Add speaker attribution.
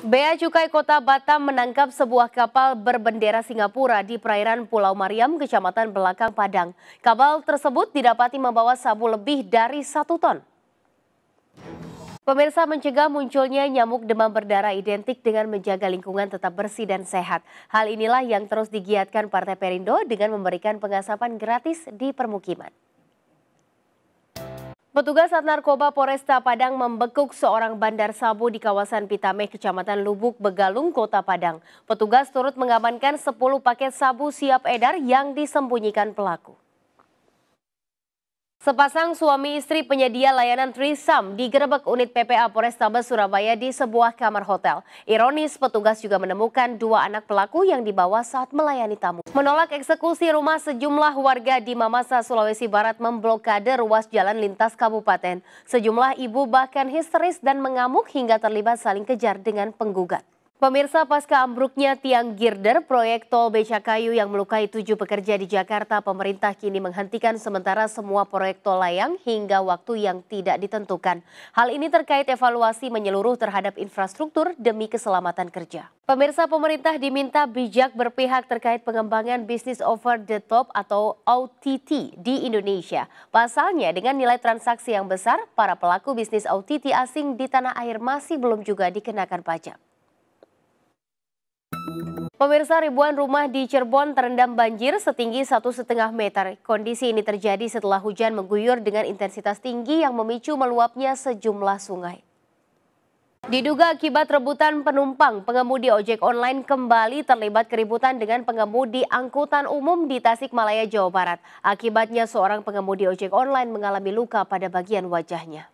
Speaker 1: Bea Cukai Kota Batam menangkap sebuah kapal berbendera Singapura di perairan Pulau Mariam, Kecamatan Belakang Padang. Kapal tersebut didapati membawa sabu lebih dari satu ton. Pemirsa mencegah munculnya nyamuk demam berdarah identik dengan menjaga lingkungan tetap bersih dan sehat. Hal inilah yang terus digiatkan Partai Perindo dengan memberikan pengasapan gratis di permukiman. Petugas Sat Narkoba Poresta Padang membekuk seorang bandar sabu di kawasan Pitameh, Kecamatan Lubuk, Begalung, Kota Padang. Petugas turut mengamankan 10 paket sabu siap edar yang disembunyikan pelaku. Sepasang suami istri penyedia layanan trisam digerebek unit PPA Polrestabes Surabaya di sebuah kamar hotel. Ironis, petugas juga menemukan dua anak pelaku yang dibawa saat melayani tamu. Menolak eksekusi rumah sejumlah warga di Mamasa, Sulawesi Barat memblokade ruas jalan lintas kabupaten. Sejumlah ibu bahkan histeris dan mengamuk hingga terlibat saling kejar dengan penggugat. Pemirsa pasca ambruknya tiang girder, proyek tol Becakayu yang melukai tujuh pekerja di Jakarta, pemerintah kini menghentikan sementara semua proyek tol layang hingga waktu yang tidak ditentukan. Hal ini terkait evaluasi menyeluruh terhadap infrastruktur demi keselamatan kerja. Pemirsa pemerintah diminta bijak berpihak terkait pengembangan bisnis over the top atau OTT di Indonesia. Pasalnya dengan nilai transaksi yang besar, para pelaku bisnis OTT asing di tanah air masih belum juga dikenakan pajak. Pemirsa ribuan rumah di Cirebon terendam banjir setinggi satu setengah meter. Kondisi ini terjadi setelah hujan mengguyur dengan intensitas tinggi yang memicu meluapnya sejumlah sungai. Diduga akibat rebutan penumpang, pengemudi ojek online kembali terlibat keributan dengan pengemudi angkutan umum di Tasikmalaya, Jawa Barat. Akibatnya seorang pengemudi ojek online mengalami luka pada bagian wajahnya.